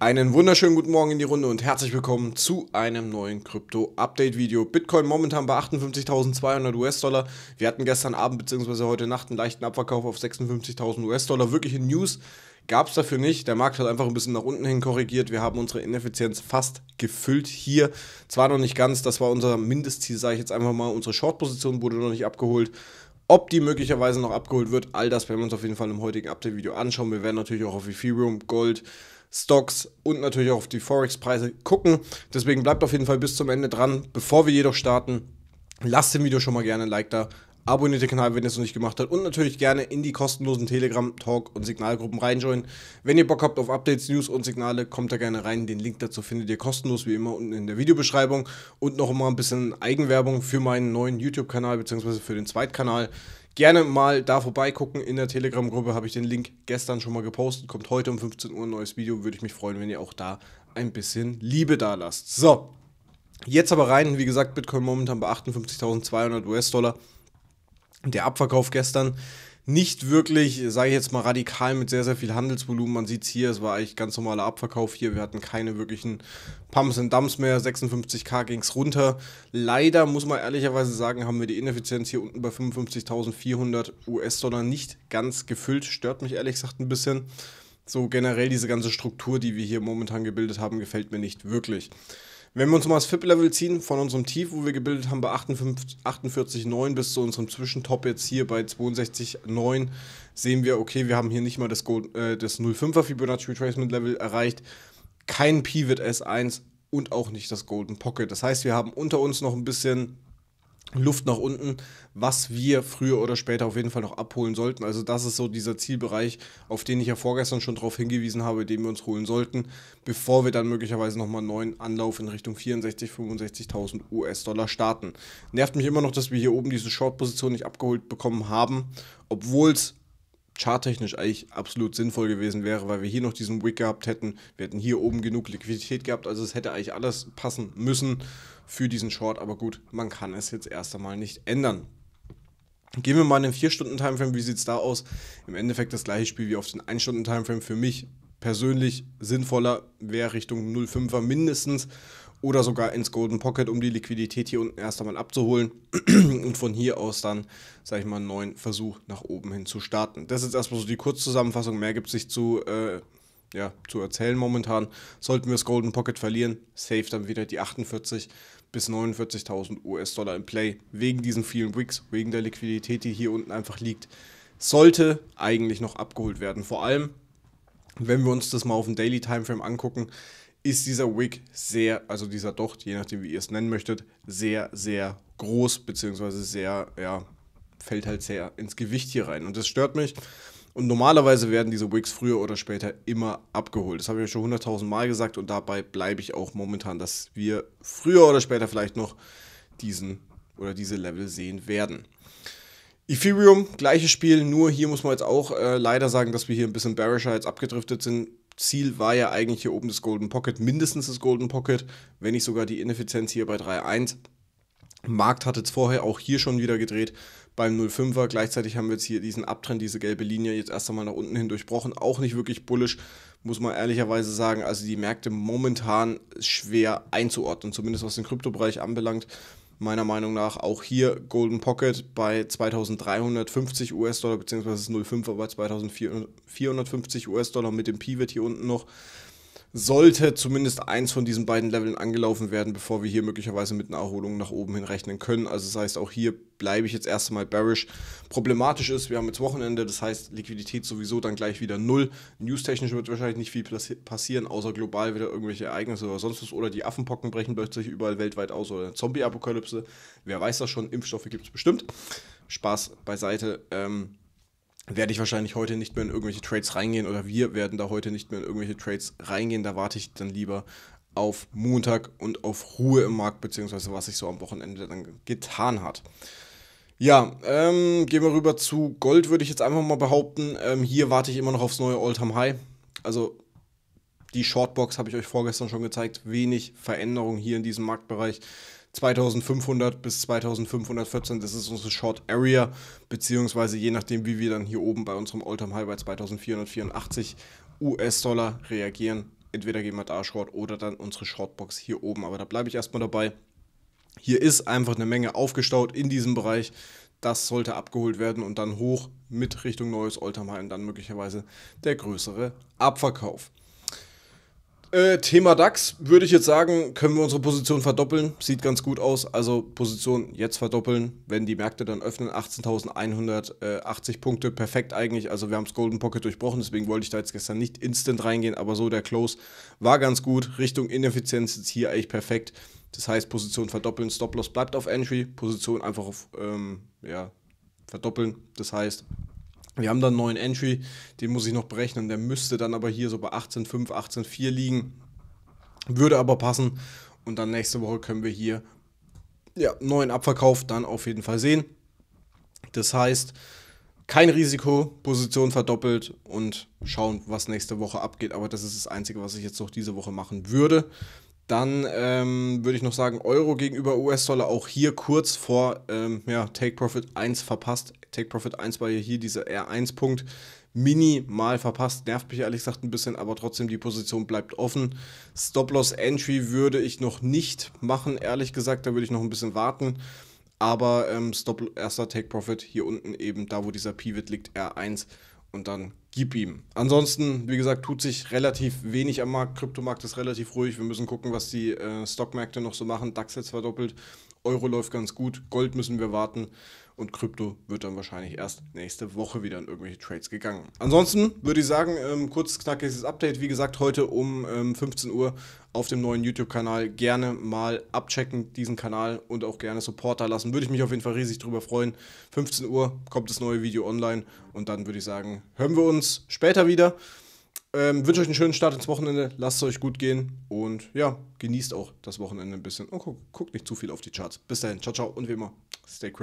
Einen wunderschönen guten Morgen in die Runde und herzlich willkommen zu einem neuen Krypto-Update-Video. Bitcoin momentan bei 58.200 US-Dollar. Wir hatten gestern Abend bzw. heute Nacht einen leichten Abverkauf auf 56.000 US-Dollar. Wirkliche News gab es dafür nicht. Der Markt hat einfach ein bisschen nach unten hin korrigiert. Wir haben unsere Ineffizienz fast gefüllt hier. Zwar noch nicht ganz, das war unser Mindestziel, sage ich jetzt einfach mal. Unsere Short-Position wurde noch nicht abgeholt. Ob die möglicherweise noch abgeholt wird, all das werden wir uns auf jeden Fall im heutigen Update-Video anschauen. Wir werden natürlich auch auf Ethereum, Gold, Stocks und natürlich auch auf die Forex-Preise gucken. Deswegen bleibt auf jeden Fall bis zum Ende dran. Bevor wir jedoch starten, lasst dem Video schon mal gerne ein Like da. Abonniert den Kanal, wenn ihr es noch nicht gemacht habt. Und natürlich gerne in die kostenlosen Telegram, Talk und Signalgruppen reinjoinen. Wenn ihr Bock habt auf Updates, News und Signale, kommt da gerne rein. Den Link dazu findet ihr kostenlos, wie immer, unten in der Videobeschreibung. Und noch mal ein bisschen Eigenwerbung für meinen neuen YouTube-Kanal, beziehungsweise für den Zweitkanal. Gerne mal da vorbeigucken. In der Telegram-Gruppe habe ich den Link gestern schon mal gepostet. Kommt heute um 15 Uhr ein neues Video. Würde ich mich freuen, wenn ihr auch da ein bisschen Liebe da lasst. So, jetzt aber rein. Wie gesagt, Bitcoin momentan bei 58.200 US-Dollar der Abverkauf gestern nicht wirklich, sage ich jetzt mal radikal, mit sehr, sehr viel Handelsvolumen. Man sieht es hier, es war eigentlich ganz normaler Abverkauf hier. Wir hatten keine wirklichen Pumps und Dumps mehr. 56k ging es runter. Leider, muss man ehrlicherweise sagen, haben wir die Ineffizienz hier unten bei 55.400 US-Dollar nicht ganz gefüllt. Stört mich ehrlich gesagt ein bisschen. So generell diese ganze Struktur, die wir hier momentan gebildet haben, gefällt mir nicht wirklich. Wenn wir uns mal das FIP-Level ziehen, von unserem Tief, wo wir gebildet haben, bei 48,9 bis zu unserem Zwischentop jetzt hier bei 62,9, sehen wir, okay, wir haben hier nicht mal das, äh, das 0,5er Fibonacci Retracement Level erreicht, kein Pivot S1 und auch nicht das Golden Pocket. Das heißt, wir haben unter uns noch ein bisschen Luft nach unten, was wir früher oder später auf jeden Fall noch abholen sollten. Also das ist so dieser Zielbereich, auf den ich ja vorgestern schon darauf hingewiesen habe, den wir uns holen sollten, bevor wir dann möglicherweise nochmal einen neuen Anlauf in Richtung 64.000, 65.000 US-Dollar starten. Nervt mich immer noch, dass wir hier oben diese Short-Position nicht abgeholt bekommen haben, obwohl es charttechnisch eigentlich absolut sinnvoll gewesen wäre, weil wir hier noch diesen Wick gehabt hätten. Wir hätten hier oben genug Liquidität gehabt. Also es hätte eigentlich alles passen müssen für diesen Short. Aber gut, man kann es jetzt erst einmal nicht ändern. Gehen wir mal in den 4-Stunden-Timeframe. Wie sieht es da aus? Im Endeffekt das gleiche Spiel wie auf den 1-Stunden-Timeframe. Für mich persönlich sinnvoller wäre Richtung 0,5er mindestens oder sogar ins Golden Pocket, um die Liquidität hier unten erst einmal abzuholen und von hier aus dann, sage ich mal, einen neuen Versuch nach oben hin zu starten. Das ist jetzt erstmal so die Kurzzusammenfassung, mehr gibt es sich zu, äh, ja, zu erzählen momentan. Sollten wir das Golden Pocket verlieren, safe dann wieder die 48 bis 49.000 US-Dollar im Play, wegen diesen vielen Wicks, wegen der Liquidität, die hier unten einfach liegt, sollte eigentlich noch abgeholt werden. Vor allem, wenn wir uns das mal auf dem Daily Timeframe angucken, ist dieser Wig sehr, also dieser Docht, je nachdem wie ihr es nennen möchtet, sehr, sehr groß, beziehungsweise sehr, ja, fällt halt sehr ins Gewicht hier rein. Und das stört mich. Und normalerweise werden diese Wigs früher oder später immer abgeholt. Das habe ich euch schon 100.000 Mal gesagt und dabei bleibe ich auch momentan, dass wir früher oder später vielleicht noch diesen oder diese Level sehen werden. Ethereum, gleiches Spiel, nur hier muss man jetzt auch äh, leider sagen, dass wir hier ein bisschen bearisher jetzt abgedriftet sind. Ziel war ja eigentlich hier oben das Golden Pocket, mindestens das Golden Pocket, wenn nicht sogar die Ineffizienz hier bei 3.1. Markt hat jetzt vorher auch hier schon wieder gedreht beim 05er. Gleichzeitig haben wir jetzt hier diesen Abtrend, diese gelbe Linie jetzt erst einmal nach unten hin durchbrochen. Auch nicht wirklich bullisch, muss man ehrlicherweise sagen. Also die Märkte momentan schwer einzuordnen, zumindest was den Kryptobereich anbelangt meiner Meinung nach auch hier Golden Pocket bei 2350 US-Dollar, beziehungsweise 0,5 bei 2450 US-Dollar mit dem Pivot hier unten noch sollte zumindest eins von diesen beiden Leveln angelaufen werden, bevor wir hier möglicherweise mit einer Erholung nach oben hin rechnen können. Also das heißt, auch hier bleibe ich jetzt erstmal bearish. Problematisch ist, wir haben jetzt Wochenende, das heißt Liquidität sowieso dann gleich wieder null. News-technisch wird wahrscheinlich nicht viel passieren, außer global wieder irgendwelche Ereignisse oder sonst was. Oder die Affenpocken brechen plötzlich überall weltweit aus oder eine Zombie-Apokalypse. Wer weiß das schon, Impfstoffe gibt es bestimmt. Spaß beiseite. Ähm, werde ich wahrscheinlich heute nicht mehr in irgendwelche Trades reingehen oder wir werden da heute nicht mehr in irgendwelche Trades reingehen. Da warte ich dann lieber auf Montag und auf Ruhe im Markt, beziehungsweise was sich so am Wochenende dann getan hat. Ja, ähm, gehen wir rüber zu Gold, würde ich jetzt einfach mal behaupten. Ähm, hier warte ich immer noch aufs neue All-Time-High. Also die Shortbox habe ich euch vorgestern schon gezeigt. Wenig Veränderung hier in diesem Marktbereich. 2500 bis 2514, das ist unsere Short Area, beziehungsweise je nachdem, wie wir dann hier oben bei unserem All-Time High bei 2484 US-Dollar reagieren. Entweder gehen wir da Short oder dann unsere Shortbox hier oben. Aber da bleibe ich erstmal dabei. Hier ist einfach eine Menge aufgestaut in diesem Bereich. Das sollte abgeholt werden und dann hoch mit Richtung neues All-Time High und dann möglicherweise der größere Abverkauf. Äh, Thema DAX würde ich jetzt sagen, können wir unsere Position verdoppeln. Sieht ganz gut aus. Also Position jetzt verdoppeln, wenn die Märkte dann öffnen. 18.180 äh, Punkte, perfekt eigentlich. Also wir haben das Golden Pocket durchbrochen, deswegen wollte ich da jetzt gestern nicht instant reingehen, aber so der Close war ganz gut. Richtung Ineffizienz jetzt hier eigentlich perfekt. Das heißt, Position verdoppeln, Stop-Loss bleibt auf Entry, Position einfach auf ähm, ja, verdoppeln. Das heißt, wir haben dann einen neuen Entry, den muss ich noch berechnen. Der müsste dann aber hier so bei 18,5, 18,4 liegen. Würde aber passen. Und dann nächste Woche können wir hier ja, neuen Abverkauf dann auf jeden Fall sehen. Das heißt, kein Risiko, Position verdoppelt und schauen, was nächste Woche abgeht. Aber das ist das Einzige, was ich jetzt noch diese Woche machen würde. Dann ähm, würde ich noch sagen, Euro gegenüber US-Dollar auch hier kurz vor ähm, ja, Take Profit 1 verpasst. Take Profit 1 war ja hier dieser R1-Punkt minimal verpasst. Nervt mich ehrlich gesagt ein bisschen, aber trotzdem die Position bleibt offen. Stop-Loss-Entry würde ich noch nicht machen, ehrlich gesagt, da würde ich noch ein bisschen warten. Aber ähm, Stop, erster Take-Profit hier unten eben, da wo dieser Pivot liegt, R1 und dann gib ihm. Ansonsten, wie gesagt, tut sich relativ wenig am Markt. Kryptomarkt ist relativ ruhig. Wir müssen gucken, was die äh, Stockmärkte noch so machen. DAX jetzt verdoppelt Euro läuft ganz gut, Gold müssen wir warten und Krypto wird dann wahrscheinlich erst nächste Woche wieder in irgendwelche Trades gegangen. Ansonsten würde ich sagen, ähm, kurz knackiges Update. Wie gesagt, heute um ähm, 15 Uhr auf dem neuen YouTube-Kanal. Gerne mal abchecken diesen Kanal und auch gerne Support da lassen. Würde ich mich auf jeden Fall riesig drüber freuen. 15 Uhr kommt das neue Video online und dann würde ich sagen, hören wir uns später wieder. Ähm, wünsche euch einen schönen Start ins Wochenende. Lasst es euch gut gehen und ja, genießt auch das Wochenende ein bisschen. Und guckt guck nicht zu viel auf die Charts. Bis dahin, ciao, ciao und wie immer, stay crazy.